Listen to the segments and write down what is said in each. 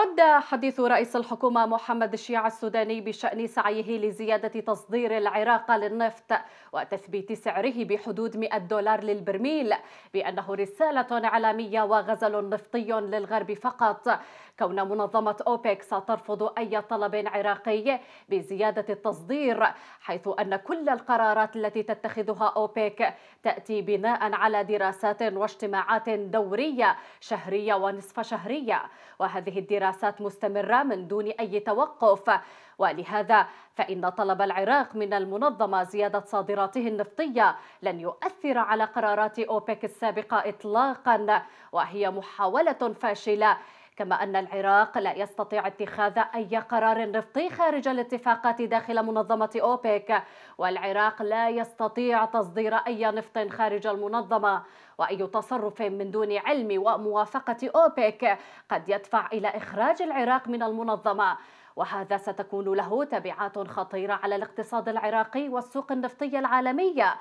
عد حديث رئيس الحكومة محمد الشيع السوداني بشأن سعيه لزيادة تصدير العراق للنفط وتثبيت سعره بحدود 100 دولار للبرميل بأنه رسالة عالمية وغزل نفطي للغرب فقط كون منظمة أوبك سترفض أي طلب عراقي بزيادة التصدير حيث أن كل القرارات التي تتخذها أوبك تأتي بناء على دراسات واجتماعات دورية شهرية ونصف شهرية وهذه الدراسات الدراسات مستمرة من دون أي توقف ولهذا فإن طلب العراق من المنظمة زيادة صادراته النفطية لن يؤثر على قرارات أوبك السابقة إطلاقا وهي محاولة فاشلة كما أن العراق لا يستطيع اتخاذ أي قرار نفطي خارج الاتفاقات داخل منظمة أوبك والعراق لا يستطيع تصدير أي نفط خارج المنظمة وأي تصرف من دون علم وموافقة أوبك قد يدفع إلى إخراج العراق من المنظمة وهذا ستكون له تبعات خطيرة على الاقتصاد العراقي والسوق النفطية العالمية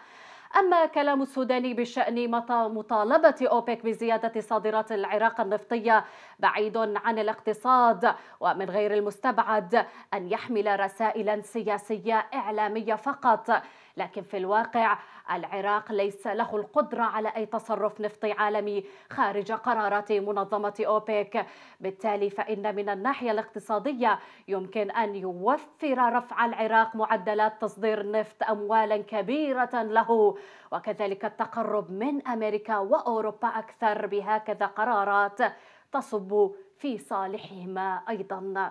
أما كلام السوداني بشأن مطالبة أوبك بزيادة صادرات العراق النفطية بعيد عن الاقتصاد ومن غير المستبعد أن يحمل رسائلا سياسية إعلامية فقط لكن في الواقع العراق ليس له القدرة على أي تصرف نفطي عالمي خارج قرارات منظمة أوبك بالتالي فإن من الناحية الاقتصادية يمكن أن يوفر رفع العراق معدلات تصدير نفط أموالا كبيرة له وكذلك التقرب من أمريكا وأوروبا أكثر بهكذا قرارات تصب في صالحهما أيضا